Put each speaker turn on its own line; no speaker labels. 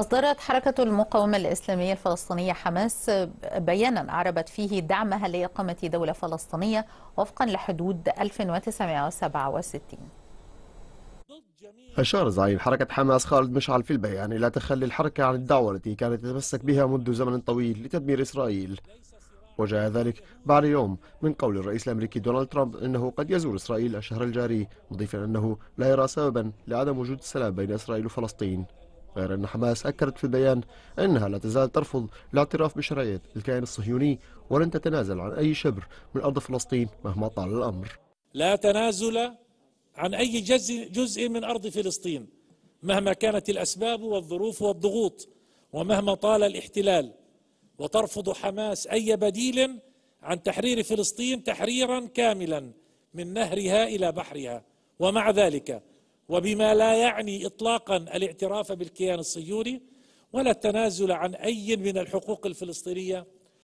أصدرت حركة المقاومة الإسلامية الفلسطينية حماس بيانا أعربت فيه دعمها لإقامة دولة فلسطينية وفقا لحدود 1967
أشار زعيم حركة حماس خالد مشعل في البيان إلى تخلي الحركة عن الدعوة التي كانت تتمسك بها منذ زمن طويل لتدمير إسرائيل وجاء ذلك بعد يوم من قول الرئيس الأمريكي دونالد ترامب أنه قد يزور إسرائيل الشهر الجاري مضيفا أنه لا يرى سببا لعدم وجود السلام بين إسرائيل وفلسطين غير أن حماس أكدت في البيان أنها لا تزال ترفض الاعتراف بشرعية الكيان الصهيوني ولن تتنازل عن أي شبر من أرض فلسطين مهما طال الأمر
لا تنازل عن أي جزء من أرض فلسطين مهما كانت الأسباب والظروف والضغوط ومهما طال الاحتلال وترفض حماس أي بديل عن تحرير فلسطين تحريرا كاملا من نهرها إلى بحرها ومع ذلك وبما لا يعني اطلاقا الاعتراف بالكيان الصهيوني ولا التنازل عن اي من الحقوق الفلسطينيه